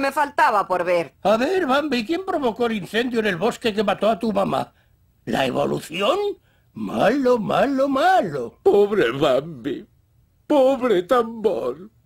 me faltaba por ver. A ver, Bambi, ¿quién provocó el incendio en el bosque que mató a tu mamá? ¿La evolución? Malo, malo, malo. Pobre Bambi. Pobre tambor.